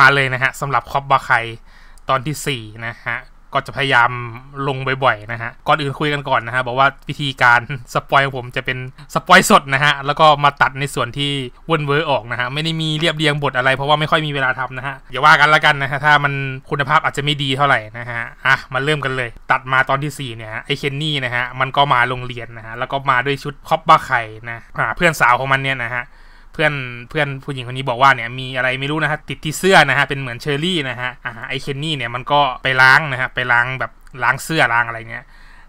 มาเลยนะฮะสำหรับคอบบาไคตอนที่4นะฮะก็จะพยายามลงบ่อยๆนะฮะก่อนอื่นคุยกันก่อนนะฮะบอกว่าวิธีการสปอยของผมจะเป็นสปอยสดนะฮะแล้วก็มาตัดในส่วนที่เวินเวอร์ออกนะฮะไม่ได้มีเรียบเรียงบทอะไร เพราะว่าไม่ค่อยมีเวลาทำนะฮะอย่าว่ากันละกันนะฮะถ้ามัน คุณภาพอาจจะไม่ดีเท่าไหร่นะฮะอ่ะมาเริ่มกันเลยตัดมาตอนที่4เนี่ยไอเคนนี่นะฮะมันก็มาโรงเรียนนะฮะแล้วก็มาด้วยชุดคอปบ้าไข่นะเพื่อนสาวของมันเนี่ยนะฮะเพื่อนเพื่อนผู้หญิงคนนี้บอกว่าเนี่ยมีอะไรไม่รู้นะฮะติดที่เสื้อนะฮะเป็นเหมือนเชอรี่นะฮะอ่าไอเคนนี่เนี่ยมันก็ไปล้างนะฮะไปล้างแบบล้างเสื้อล้างอะไรเงี้ย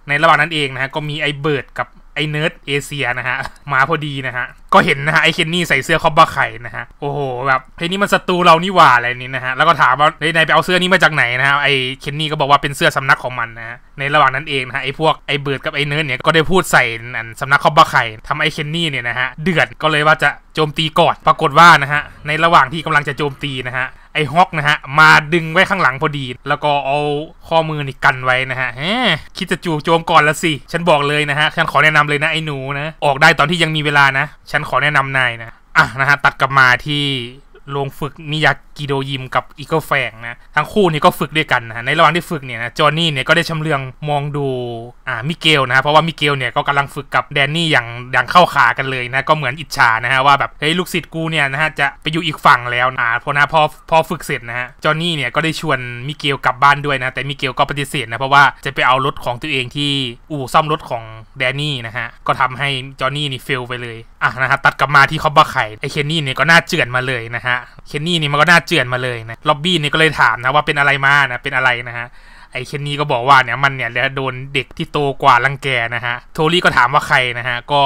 ในระหว่างนั้นเองนะฮะก็มีไอเบิร์ด กับ ไอเนิร์ด เอเชียนะฮะมาพอดีนะฮะก็เห็นนะฮะไอเคนนี่ใส่เสื้อคอบบ้าไข่นะฮะโอ้โหแบบเฮ้ยนี่มันศัตรูเรานี่หว่าอะไรนี่นะฮะแล้วก็ถามว่าานไปเอาเสื้อนี้มาจากไหนนะฮะไอเคนนี่ก็บอกว่าเป็นเสื้อสำนักของมันนะฮะในระหว่างนั้นเองนะฮะไอพวกไอเบิร์ดกับไอเนิร์ดเนี่ยก็ได้พูดใส่อันสำนักคอบบ้าไข่ทำไอเคนนี่เนี่ยนะฮะเดือดก็เลยว่าจะโจมตีก่อนปรากฏว่านะฮะในระหว่างที่กำลังจะโจมตีนะฮะไอฮอกนะฮะมาดึงไว้ข้างหลังพอดี แล้วก็เอาข้อมือนี่กันไว้นะฮะฮคิดจะจู่โจมก่อนละสิฉันบอกเลยนะฮะฉันขอแนะนำเลยนะไอหนูนะ ออกได้ตอนที่ยังมีเวลานะฉันขอแนะนำนายนะ อ่ะนะฮะ ตัดกลับมาที่โรงฝึกมิยากิโดยิมกับอีโกแฟงนะทั้งคู่นี่ก็ฝึกด้วยกันนะในระหว่างที่ฝึกเนี่ยนะ จอห์นนี่เนี่ยก็ได้ชำเลืองมองดูอ่ามิเกลนะ เพราะว่ามิเกลเนี่ยก็กำลังฝึกกับแดนนี่อย่างอย่างเข้าขากันเลยนะ ก็เหมือนอิจฉานะฮะ ว่าแบบเฮ้ยลูกศิษย์กูเนี่ยนะฮะ จะไปอยู่อีกฝั่งแล้วนะพอนะพอพอฝึกเสร็จนะฮะจอห์นนี่เนี่ยก็ได้ชวนมิเกลกลับบ้านด้วยนะแต่มิเกลก็ปฏิเสธนะเพราะว่าจะไปเอารถของตัวเองที่อู่ซ่อมรถของแดนนี่นะฮะก็ทำให้จอห์นนี่นี่เฟลไปเลยอ่ะนะฮะตัดกลับมาที่คอบบ้าไข่ไอเคนนี่เนี่ยก็น่าเจือนมาเลยนะฮะเคนนี่นี่มันก็น่าเจือนมาเลยนะ ล็อบบี้นี่ก็เลยถามนะว่าเป็นอะไรมานะ เป็นอะไรนะฮะ ไอเคนนี่ก็บอกว่าเนี่ยมันเนี่ยโดนเด็กที่โตกว่ารังแกนะฮะโทลี่ก็ถามว่าใครนะฮะ ก็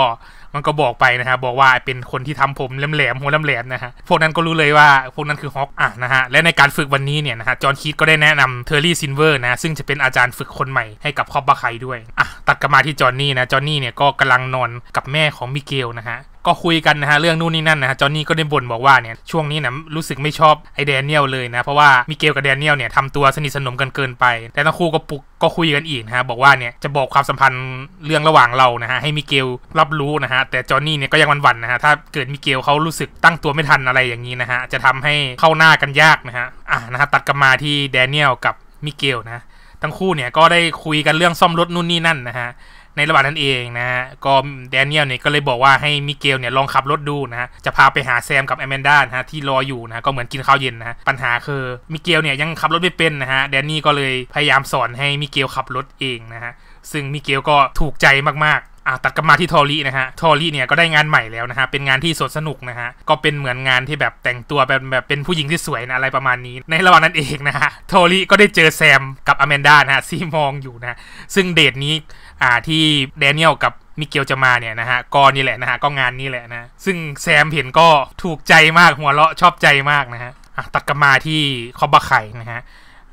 มันก็บอกไปนะฮะ บอกว่าเป็นคนที่ทำผมแหลมๆหัวแหลมๆนะฮะ พวกนั้นก็รู้เลยว่าพวกนั้นคือฮอกอ่ะนะฮะ และในการฝึกวันนี้เนี่ยนะฮะ จอห์นคิดก็ได้แนะนำเทอร์รี่ซินเวอร์นะ ซึ่งจะเป็นอาจารย์ฝึกคนใหม่ให้กับคอบบาไคด้วย อ่ะตัดกลับมาที่จอห์นนี่นะ จอห์นนี่เนี่ยก็กำลังนอนกับแม่ของมิเกลนะฮะก็คุยกันนะฮะเรื่องนู่นนี่นั่นนะฮะจอนนี่ก็ได้บ่นบอกว่าเนี่ยช่วงนี้นะรู้สึกไม่ชอบไอแดเนียลเลยนะ เพราะว่ามิเกลกับแดเนียลเนี่ยทำตัวสนิทสนมกันเกินไปแต่ทั้งคู่ก็ปุกก็คุยกันอีกนะฮะบอกว่าเนี่ยจะบอกความสัมพันธ์เรื่องระหว่างเรานะฮะให้มิเกลรับรู้นะฮะแต่จอนนี่เนี่ยก็ยังวันวันะฮะถ้าเกิดมิเกลเขารู้สึกตั้งตัวไม่ทันอะไรอย่างนี้นะฮะจะทำให้เข้าหน้ากันยากนะฮะอ่ะนะฮะตัดกลับมาที่แดเนียลกับมิเกลนะทั้งคู่เนี่ยก็ได้คุยกันเรื่องซ่อมรถนู่นนี่นั่นนะฮะในระหว่างนั้นเองนะฮะ ก็แดเนียลเนี่ยก็เลยบอกว่าให้มิเกลเนี่ยลองขับรถ ดูนะฮะจะพาไปหาแซมกับแอมแมนด้านะฮะที่รออยู่นะ ก็เหมือนกินข้าวเย็นนะปัญหาคือมิเกลเนี่ยยังขับรถไม่เป็นนะฮะ แดนนี่ก็เลยพยายามสอนให้มิเกลขับรถเองนะฮะ ซึ่งมิเกลก็ถูกใจมากๆอ่ะตัดกลับมาที่ทอรี่นะฮะทอรี่เนี่ยก็ได้งานใหม่แล้วนะฮะ เป็นงานที่สดสนุกนะฮะ ก็เป็นเหมือนงานที่แบบแต่งตัวแบบแบบเป็นผู้หญิงที่สวยนะอะไรประมาณนี้ ในระหว่างนั้นเองนะฮะทอรี่ก็ได้เจอแซมกับอแมนด้านะฮะซีมองอยู่นะ ซึ่งเดทนี้อ่าที่แดเนียลกับมิเกลจะมาเนี่ยนะฮะก็นี่แหละนะฮะก็งานนี่แหละนะซึ่งแซมเห็นก็ถูกใจมากหัวเราะชอบใจมากนะฮะตักกมาที่คอบะไข่นะฮะ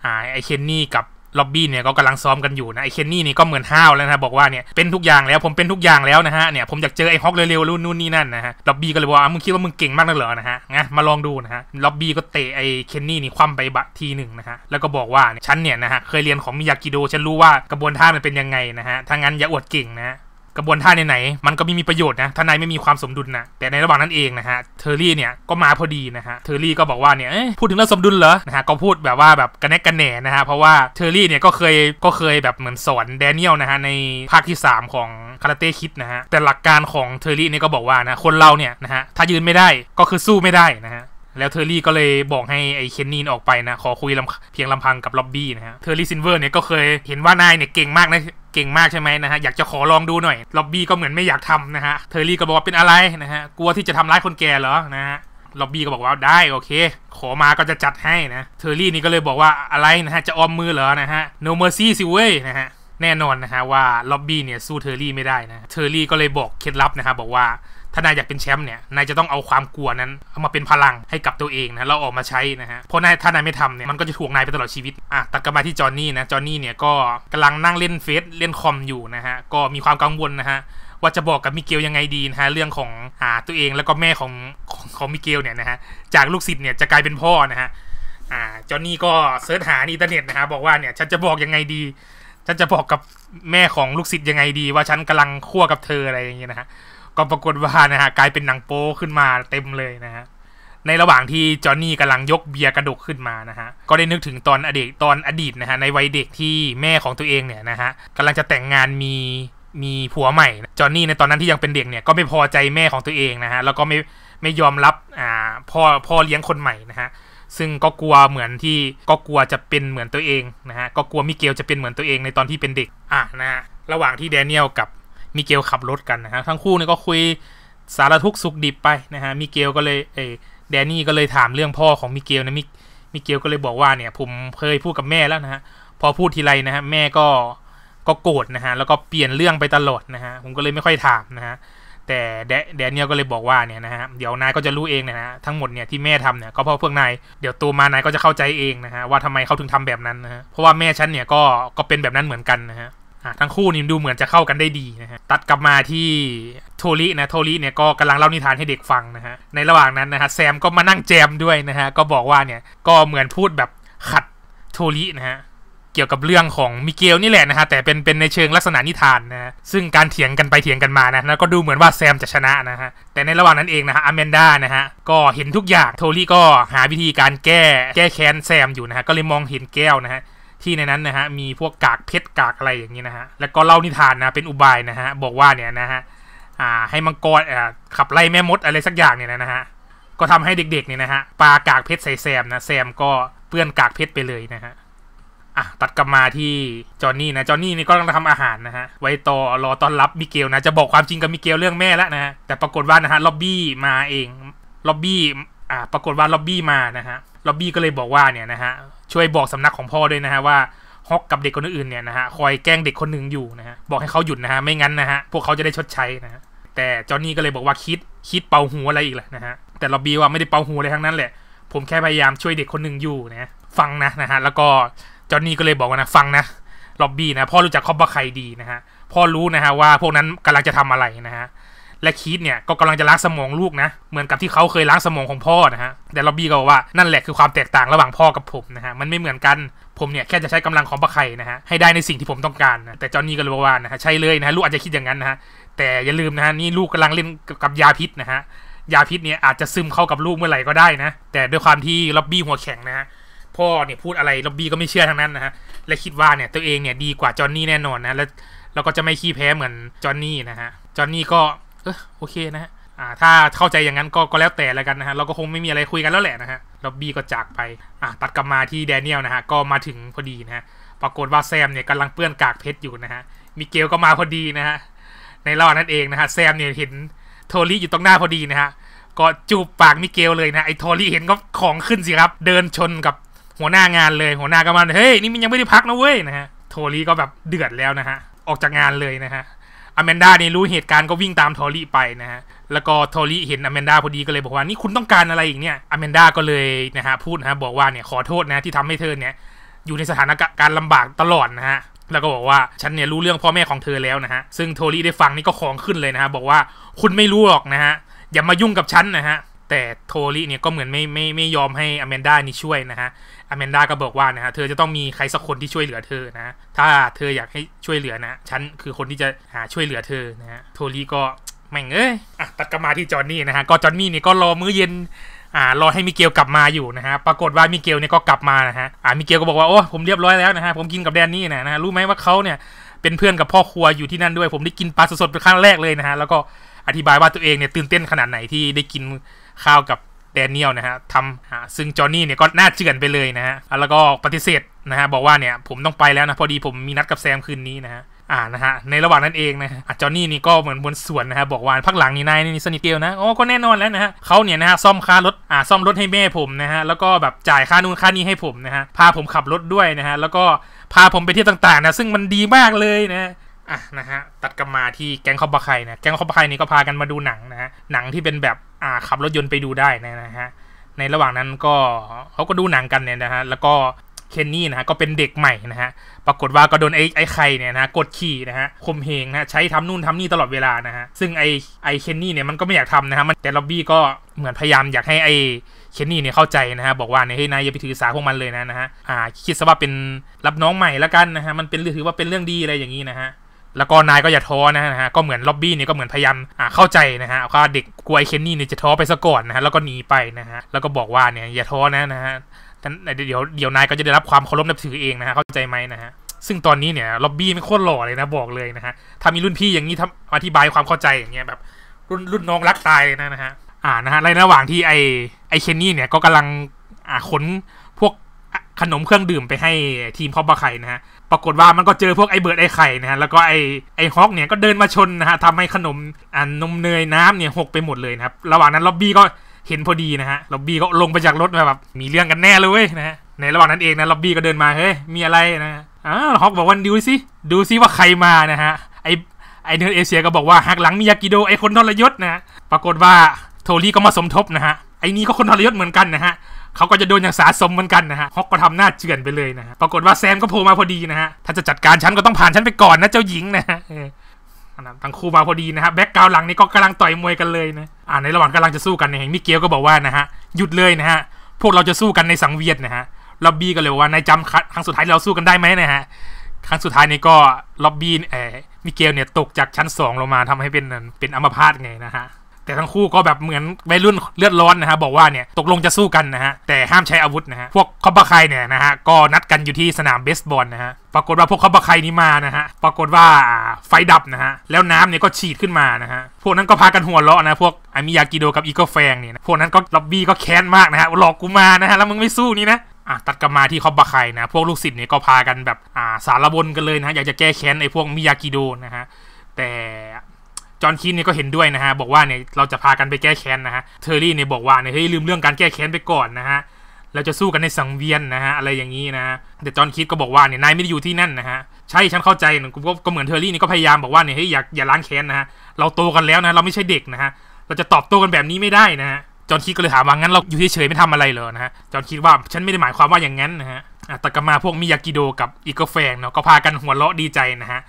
อ่าไอเคนนี่กับล็อบบี้เนี่ยก็กำลังซ้อมกันอยู่นะไอเคนนี่นี่ก็เหมือนห้าวแล้วนะบอกว่าเนี่ยเป็นทุกอย่างแล้วผมเป็นทุกอย่างแล้วนะฮะเนี่ยผมอยากเจอไอฮอกเร็วๆรุ่นนู่นนี่นั่นนะฮะล็อบบี้ก็เลยบอกว่ามึงคิดว่ามึงเก่งมากนักเหรอนะฮะงั้นมาลองดูนะฮะล็อบบี้ก็เตะไอเคนนี่นี่คว่ำไปบะทีหนึ่งนะฮะแล้วก็บอกว่า ฉันเนี่ยนะฮะเคยเรียนของมิยากิโดฉันรู้ว่ากระบวนท่ามันเป็นยังไงนะฮะถ้างั้นอย่าอวดเก่งนะกระบวนท่าไหนๆมันก็ไม่มีประโยชน์นะทานายไม่มีความสมดุลนะแต่ในระหว่างนั้นเองนะฮะเทอร์รี่เนี่ย ก็มาพอดีนะฮะเทอร์รี่ก็บอกว่าเนี่ยพูดถึงเรื่องสมดุลเหรอนะฮะก็พูดแบบว่าแบบกระแนกกระแหน่นะฮะ เพราะว่าเทอร์รี่เนี่ย ก็เคยก็เคยแบบเหมือนสอนแดเนียลนะฮะ ในภาคที่ 3 ของคาราเต้คิดนะฮะแต่หลักการของเทอร์รี่เนี่ยก็บอกว่านะคนเราเนี่ยนะฮะถ้ายืนไม่ได้ก็คือสู้ไม่ได้นะฮะแล้วเทอร์รี่ก็เลยบอกให้ไอ้เคนนีนออกไปนะ ขอคุยเพียงลำพังกับล็อบบี้นะฮะเทอร์รี่ซินเวอร์เนี่ยก็เคยเห็นว่านายเนี่ยเก่งมากนะเก่งมากใช่ไหมนะฮะอยากจะขอลองดูหน่อยล็อบบี้ก็เหมือนไม่อยากทำนะฮะเทอร์รี่ก็บอกว่าเป็นอะไรนะฮะกลัวที่จะทำร้ายคนแก่เหรอนะฮะล็อบบี้ก็บอกว่าได้โอเคขอมาก็จะจัดให้นะเทอร์รี่นี่ก็เลยบอกว่าอะไรนะฮะจะออมมือเหรอนะฮะ no mercy สิเว้ยนะฮะแน่นอนนะฮะว่าล็อบบี้เนี่ยสู้เทอร์รี่ไม่ได้นะเทอร์รี่ก็เลยบอกเคล็ดลับนะฮะบอกว่าถ้านายอยากเป็นแชมป์เนี่ย นายจะต้องเอาความกลัวนั้นเอามาเป็นพลังให้กับตัวเองนะเราออกมาใช้นะฮะ เพราะนายถ้านายไม่ทำเนี่ย มันก็จะถ่วงนายไปตลอดชีวิต อ่ะ ตัดกลับมาที่จอห์นนี่นะ จอห์นนี่เนี่ยก็กำลังนั่งเล่นเฟซ เล่นคอมอยู่นะฮะ ก็มีความกังวลนะฮะ ว่าจะบอกกับมิเกลยังไงดีนะฮะ เรื่องของอ่าตัวเองแล้วก็แม่ของของของมิเกลเนี่ยนะฮะ จากลูกศิษย์เนี่ยจะกลายเป็นพ่อนะฮะ อ่า จอห์นนี่ก็เสิร์ชหาอินเทอร์เน็ตนะฮะบอกว่าเนี่ยฉันจะบอกยังไงดี ฉันจะบอกกับแม่ของลูกศิษย์ยังไงดี ว่าฉันกำลังคั่วกับเธออะไรอย่างเงี้ยนะฮะก็ปรากฏว่านะฮะกลายเป็นหนังโป้ขึ้นมาเต็มเลยนะฮะในระหว่างที่จอห์นนี่กำลังยกเบียร์กระดกขึ้นมานะฮะก็ได้นึกถึงตอนอดีตตอนอดีตนะฮะในวัยเด็กที่แม่ของตัวเองเนี่ยนะฮะกำลังจะแต่งงานมีมีผัวใหม่จอห์นนี่ในตอนนั้นที่ยังเป็นเด็กเนี่ยก็ไม่พอใจแม่ของตัวเองนะฮะแล้วก็ไม่ไม่ยอมรับอ่าพ่อพ่อเลี้ยงคนใหม่นะฮะซึ่งก็กลัวเหมือนที่ก็กลัวจะเป็นเหมือนตัวเองนะฮะก็กลัวมิเกลจะเป็นเหมือนตัวเองในตอนที่เป็นเด็กอ่ะนะฮะระหว่างที่แดเนียลกับมิเกลขับรถกันนะฮะ ทั้งคู่เนี่ยก็คุยสารทุกสุขดิบไปนะฮะ มิเกลก็เลยเอแดนนี่ก็เลยถามเรื่องพ่อของมิเกลนะ มิ มิเกลก็เลยบอกว่าเนี่ย ผมเคยพูดกับแม่แล้วนะฮะ พอพูดทีไรนะฮะแม่ก็ ก็โกรธนะฮะ แล้วก็เปลี่ยนเรื่องไปตลอดนะฮะ ผมก็เลยไม่ค่อยถามนะฮะ แต่แดเนียลก็เลยบอกว่าเนี่ยนะฮะ เดี๋ยวนายก็จะรู้เองนะฮะ ทั้งหมดเนี่ยที่แม่ทำเนี่ยก็เพราะพวกนาย เดี๋ยวตัวมา นายก็จะเข้าใจเองนะฮะ ว่าทำไมเขาถึงทำแบบนั้นนะฮะ เพราะว่าแม่ฉันเนี่ยก็ก็เป็นแบบนั้นเหมือนกันนะฮะทั้งคู่นี่ดูเหมือนจะเข้ากันได้ดีนะฮะตัดกลับมาที่โทรินะโทริเนี่ยก็กำลังเล่านิทานให้เด็กฟังนะฮะในระหว่างนั้นนะฮะแซมก็มานั่งแจมด้วยนะฮะก็บอกว่าเนี่ยก็เหมือนพูดแบบขัดโทรินะฮะเกี่ยวกับเรื่องของมิเกลนี่แหละนะฮะแต่เป็นเป็นในเชิงลักษณะนิทานนะฮะซึ่งการเถียงกันไปเถียงกันมานะแล้วก็ดูเหมือนว่าแซมจะชนะนะฮะแต่ในระหว่างนั้นเองนะฮะอเมนด้านะฮะก็เห็นทุกอย่างโทร่ก็หาวิธีการแก้แก้แค้นแซมอยู่นะฮะก็เลยมองเห็นแก้วนะฮะที่ในนั้นนะฮะมีพวกกากเพชรกากอะไรอย่างนี้นะฮะแล้วก็เล่านิทานนะเป็นอุบายนะฮะบอกว่าเนี่ยนะฮะอ่าให้มังกรอ่าขับไล่แม่มดอะไรสักอย่างเนี่ยนะฮะก็ทำให้เด็กๆเนี่ยนะฮะปากากเพชรใส่แซมนะแซมก็เปื้อนกากเพชรไปเลยนะฮะอ่ะตัดกลับมาที่จอนนี่นะ จอนนี่นี่ก็กำลังทำอาหารนะฮะไว้ต่อรอต้อนรับมิเกลนะจะบอกความจริงกับมิเกลเรื่องแม่แล้วนะะแต่ปรากฏว่านะฮะล็อบบี้มาเองล็อบบี้อ่าปรากฏว่าล็อบบี้มานะฮะล็อบบี้ก็เลยบอกว่าเนี่ยนะฮะช่วยบอกสำนักของพ่อด้วยนะฮะว่าฮอกกับเด็กคนอื่นเนี่ยนะฮะคอยแกล้งเด็กคนหนึ่งอยู่นะฮะบอกให้เขาหยุดนะฮะไม่งั้นนะฮะพวกเขาจะได้ชดใช้นะฮะแต่จอนนี่ก็เลยบอกว่าคิดคิดเป่าหูอะไรอีกแหละนะฮะแต่ลอบบี้ว่าไม่ได้เป่าหูอะไรทั้งนั้นแหละ ผมแค่พยายามช่วยเด็กคนหนึ่งอยู่นะ ฟังนะนะฮะแล้วก็จอนนี่ก็เลยบอกว่านะฟังนะล็อบบี้นะพ่อรู้จักคอบบ้าใครดีนะฮะพ่อรู้นะฮะว่าพวกนั้นกำลังจะทำอะไรนะฮะและคีตเนี่ยก็กำลังจะล้างสมองลูกนะ เหมือนกับที่เขาเคยล้างสมองของพ่อนะฮะ แต่ล็อบบี้ก็บอกว่านั่นแหละคือความแตกต่างระหว่างพ่อกับผมนะฮะ มันไม่เหมือนกัน ผมเนี่ยแค่จะใช้กำลังของปะไข่นะฮะ ให้ได้ในสิ่งที่ผมต้องการนะ แต่จอนนี่ก็เลยบอกว่านะฮะใช่เลยนะฮะลูกอาจจะคิดอย่างนั้นนะฮะ แต่อย่าลืมนะฮะนี่ลูกกำลังเล่นกับยาพิษนะฮะ ยาพิษเนี่ยอาจจะซึมเข้ากับลูกเมื่อไหร่ก็ได้นะ แต่ด้วยความที่ล็อบบี้หัวแข็งนะฮะ พ่อเนี่ยพูดอะไรล็อบบี้ก็ไม่เชื่อทั้งนั้นนะฮะและคิดว่าเนี่ยตัวเองเนี่ยดีกว่า จอนนี่แน่นอนนะแล้วเราก็จะไม่ขี้แพ้เหมือนจอนนี่นะฮะจอนนี่ก็เออโอเคนะฮะอ่าถ้าเข้าใจอย่างนั้นก็ก็แล้วแต่แล้วกันนะฮะ เราก็คงไม่มีอะไรคุยกันแล้วแหละนะฮะแล้วบีก็จากไปอ่าตัดกลับมาที่แดเนียลนะฮะ ก็มาถึงพอดีนะฮะ ปรากฏว่าแซมเนี่ยกำลังเปื้อนกากเพชรอยู่นะฮะ มิเกลก็มาพอดีนะฮะ ในระหว่างนั้นเองนะฮะ แซมเนี่ยเห็นโทลี่อยู่ตรงหน้าพอดีนะฮะ ก็จูบปากมิเกลเลยนะ ไอ้โทลี่เห็นก็ของขึ้นสิครับ เดินชนกับหัวหน้างานเลย หัวหน้าก็มาเฮ้ยนี่มันยังไม่ได้พักนะเว้ยนะฮะ โทลี่ก็แบบเดือดแล้วนะฮะ ออกจากงานเลยนะฮะอแมนดาเนี่ยรู้เหตุการณ์ก็วิ่งตามทอรี่ไปนะฮะ แล้วก็ทอรี่เห็นอแมนดาพอดีก็เลยบอกว่านี่คุณต้องการอะไรอีกเนี่ยอแมนดาก็เลยนะฮะพูดนะฮะบอกว่าเนี่ยขอโทษนะที่ทำให้เธอเนี่ยอยู่ในสถานการณ์ลำบากตลอดนะฮะ แล้วก็บอกว่าฉันเนี่ยรู้เรื่องพ่อแม่ของเธอแล้วนะฮะ ซึ่งทอรี่ได้ฟังนี่ก็ของขึ้นเลยนะฮะบอกว่าคุณไม่รู้หรอกนะฮะอย่ามายุ่งกับฉันนะฮะแต่โทลี่เนี่ยก็เหมือนไม่ไม่ไม่ยอมให้อเมนด้านี่ช่วยนะฮะ อเมนด้าก็บอกว่านะฮะเธอจะต้องมีใครสักคนที่ช่วยเหลือเธอนะ ถ้าเธออยากให้ช่วยเหลือนะ ฉันคือคนที่จะหาช่วยเหลือเธอนะฮะโทลี่ก็แม่งเอ้ยอ่ะตัดกลับมาที่จอนนี่นะฮะ ก็จอนนี่เนี่ยก็รอมื้อเย็นอ่ารอให้มิเกลกลับมาอยู่นะฮะ ปรากฏว่ามิเกลเนี่ยก็กลับมานะฮะ อ่า มิเกลก็บอกว่าโอ้ผมเรียบร้อยแล้วนะฮะ ผมกินกับแดนนี่นะนะรู้ไหมว่าเขาเนี่ยเป็นเพื่อนกับพ่อครัวอยู่ที่นั่นด้วย ผมได้กินปลาสดๆเป็นครั้งแรกเลยนะฮะแล้วก็อธิบายว่าตัวเองเนี่ยตื่นเต้นขนาดไหนที่ได้กินข้าวกับแดเนียลนะฮะทำซึ่งจอห์นนี่เนี่ยก็ น่าเจือนไปเลยนะฮะแล้วก็ปฏิเสธนะฮะ บอกว่าเนี่ยผมต้องไปแล้วนะ พอดีผมมีนัดกับแซมคืนนี้นะฮะอ่านะฮะในระหว่างนั้นเองนะฮะจอห์นนี่นี่ก็เหมือนบนสวนนะฮะ บอกว่าพักหลังนี่นายนี่สนิทเกลนะโอ้ก็แน่นอนแล้วนะฮะเขาเนี่ยนะฮะซ่อมค่ารถอ่าซ่อมรถให้แม่ผมนะฮะแล้วก็แบบจ่ายค่านู่นค่านี้ให้ผมนะฮะพาผมขับรถด้วยนะฮะแล้วก็พาผมไปเที่ยวต่างๆนะ ซึ่งมันดีมากเลยนะอ่ะนะฮะตัดกลับมาที่แก๊งคอบะไคนะแก๊งคอบะไคนี่ก็พากันมาดูหนังนะฮะหนังที่เป็นแบบขับรถยนต์ไปดูได้นะฮะในระหว่างนั้นก็เขาก็ดูหนังกันเนี่ยนะฮะแล้วก็เคนนี่นะฮะก็เป็นเด็กใหม่นะฮะปรากฏว่าก็โดนไอ้ไอ้ไข่เนี่ยนะกดขี่นะฮะข่มเหงนะใช้ทำนู่นทำนี่ตลอดเวลานะฮะซึ่งไอ้ไอ้เคนนี่เนี่ยมันก็ไม่อยากทำนะฮะแต่ล็อบบี้ก็เหมือนพยายามอยากให้ไอ้เคนนี่เนี่ยเข้าใจนะฮะบอกว่าเนี่ย้นายอย่าไปถือสาพวกมันเลยนะนะฮะอ่าคิดซะว่าเป็นรับน้องใหม่ละกันนะฮะมันเป็นถือว่าเป็นเรื่องดีอะไรอย่างนี้นะฮะแล้วก็นายก็อย่าท้อนะฮะก็เหมือนล็อบบี้เนี่ยก็เหมือนพยายามเข้าใจนะฮะว่าเด็กกลัวไอ้เคนนี่เนี่ยจะท้อไปซะก่อนนะฮะแล้วก็หนีไปนะฮะแล้วก็บอกว่าเนี่ยอย่าท้อนะนะฮะเดี๋ยวเดี๋ยวนายก็จะได้รับความเคารพนับถือเองนะฮะเข้าใจไหมนะฮะซึ่งตอนนี้เนี่ยล็อบบี้ไม่โคตรหล่อเลยนะบอกเลยนะฮะถ้ามีรุ่นพี่อย่างนี้ทำอธิบายความเข้าใจอย่างเงี้ยแบบรุ่นรุ่นน้องรักตายนะนะฮะอ่านะฮะ ในระหว่างที่ไอไอเคนนี่เนี่ยก็กำลังอ่าขนขนมเครื่องดื่มไปให้ทีมพ่อปลาไข่นะฮะ ปรากฏว่ามันก็เจอพวกไอ้เบิร์ดไอ้ไข่นะฮะ แล้วก็ไอ้ไอ้ฮอกเนี่ยก็เดินมาชนนะฮะทำให้ขนมอันนมเนยน้ำเนี่ยหกไปหมดเลยนะครับ ระหว่างนั้นล็อบบี้ก็เห็นพอดีนะฮะ ล็อบบี้ก็ลงไปจากรถมาแบบมีเรื่องกันแน่เลยนะฮะ ในระหว่างนั้นเองนะล็อบบี้ก็เดินมาเฮ้ยมีอะไรนะอ้าฮอกบอกว่าดูสิ ดูสิว่าใครมานะฮะ ไอ้ไอเนอร์เอเชียก็บอกว่าหักหลังมิยากิโดไอคนทรยศนะปรากฏว่าโทลี่ก็มาสมทบนะฮะไอ้นี่ก็คนทรยศเหมือนกันนะฮะเขาก็จะโดนอย่างสาสมเหมือนกันนะฮะฮอกก็ทำหน้าเจือนไปเลยนะฮะ ปรากฏว่าแซมก็โผล่มาพอดีนะฮะถ้าจะจัดการฉันก็ต้องผ่านฉันไปก่อนนะเจ้าหญิงนะฮะทั้งคู่มาพอดีนะครับแบ็กกราวหลังนี้ก็กำลังต่อยมวยกันเลยนะอ่าในระหว่างกำลังจะสู้กันเนี่ยมิเกลก็บอกว่านะฮะหยุดเลยนะฮะ พวกเราจะสู้กันในสังเวียนนะฮะล็อบบี้ก็เลยว่านายจำครั้งสุดท้ายเราสู้กันได้ไหมนะฮะ ครั้งสุดท้ายนี่ก็ล็อบบี้เอ๋มิเกลเนี่ยตกจากชั้นสองลงมาทำให้เป็นเป็นอัมพาตไงนะฮะแต่ทั้งคู่ก็แบบเหมือนวัยรุ่นเลือดร้อนนะฮะบอกว่าเนี่ยตกลงจะสู้กันนะฮะแต่ห้ามใช้อาวุธนะฮะพวกคอบาไคเนี่ยนะฮะก็นัดกันอยู่ที่สนามเบสบอลนะฮะปรากฏว่าพวกคอบาไคนี้มานะฮะปรากฏว่าไฟดับนะฮะแล้วน้ำเนี่ยก็ฉีดขึ้นมานะฮะพวกนั้นก็พากันหัวเราะนะพวกอามิยากิโดกับอีโกแฟงเนี่ยพวกนั้นก็ล็อบบี้ก็แค้นมากนะฮะหลอกกูมานะฮะแล้วมึงไม่สู้นี่นะอ่ะตัดกลับมาที่คอบบะไคนะ พวกลูกศิษย์เนี่ยก็พากันแบบอ่าสารบนกันเลยนะอยากจะแก้แค้นไอ้พวกมิยากิโดนะฮะแต่จอห์นคีนเนี่ยก็เห็นด้วยนะฮะบอกว่าเนี่ยเราจะพากันไปแก้แค้นนะฮะเทอร์รี่เนี่ยบอกว่าเนี่ยเฮ้ยลืมเรื่องการแก้แค้นไปก่อนนะฮะเราจะสู้กันในสังเวียนนะฮะอะไรอย่างนี้นะฮะแต่จอห์นคีนก็บอกว่าเนี่ยนายไม่ได้อยู่ที่นั่นนะฮะใช่ฉันเข้าใจก็ก็เหมือนเทอร์รี่นี่ก็พยายามบอกว่าเนี่ยเฮ้ยอย่าอย่าล้างแค้นนะฮะเราโตกันแล้วนะ เราไม่ใช่เด็กนะฮะเราจะตอบโต้กันแบบนี้ไม่ได้นะฮะจอห์นคีนก็เลยถามว่างั้นเราอยู่เฉยๆไม่ทำอะไรเลยนะฮะจอห์นคีนว่าฉันไม่ได้หมายความว่าอย่างนั้นนะฮะต่กมาพวกมิยากิโดกับอีกแฟงเนาะก็พากันหัวเราะดีใจนะฮะ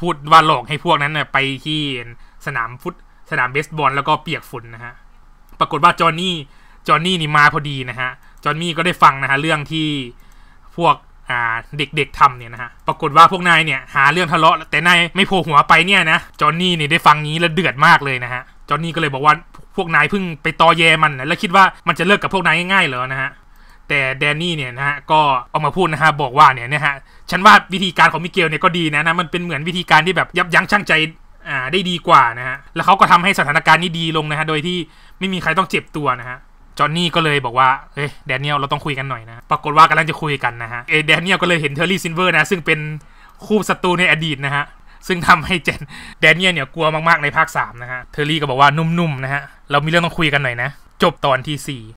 พูดว่าหลอกให้พวกนั้นน่ไปที่สนามฟุตสนามเบสบอลแล้วก็เปียกฝุ่นนะฮะ ปรากฏว่าจอห์นนี่จอห์นนี่นี่มาพอดีนะฮะ จอห์นนี่ก็ได้ฟังนะฮะเรื่องที่พวกอ่าเด็กๆทำเนี่ยนะฮะ ปรากฏว่าพวกนายเนี่ยหาเรื่องทะเลาะแต่นายไม่โผล่หัวไปเนี่ยนะ จอห์นนี่นี่ได้ฟังนี้แล้วเดือดมากเลยนะฮะ จอห์นนี่ก็เลยบอกว่าพวกนายเพิ่งไปตอแยมันนะแล้วคิดว่ามันจะเลิกกับพวกนายง่ายๆ เหรอนะฮะแต่แดนนี่เนี่ยนะฮะก็ออกมาพูดนะฮะบอกว่าเนี่ยนะฮะฉันว่าวิธีการของมิเกลเนี่ยก็ดีนะนะมันเป็นเหมือนวิธีการที่แบบยับยั้งชั่งใจอ่าได้ดีกว่านะฮะแล้วเขาก็ทำให้สถานการณ์นี้ดีลงนะฮะโดยที่ไม่มีใครต้องเจ็บตัวนะฮะจอห์นนี่ก็เลยบอกว่าเฮ้ยแดเนียลเราต้องคุยกันหน่อยนะปรากฏว่ากำลังจะคุยกันนะฮะเอแดเนียลก็เลยเห็นเทอร์รี่ซินเวอร์นะซึ่งเป็นคู่ศัตรูในอดีตนะฮะซึ่งทำให้เจนแดเนียลเนี่ยกลัวมาก ๆในภาค3นะฮะเทอร์รี่ก็บอกว่านุ่มๆนะฮะเรามีเรื่องต้องคุยกันหน่อยนะจบตอนที่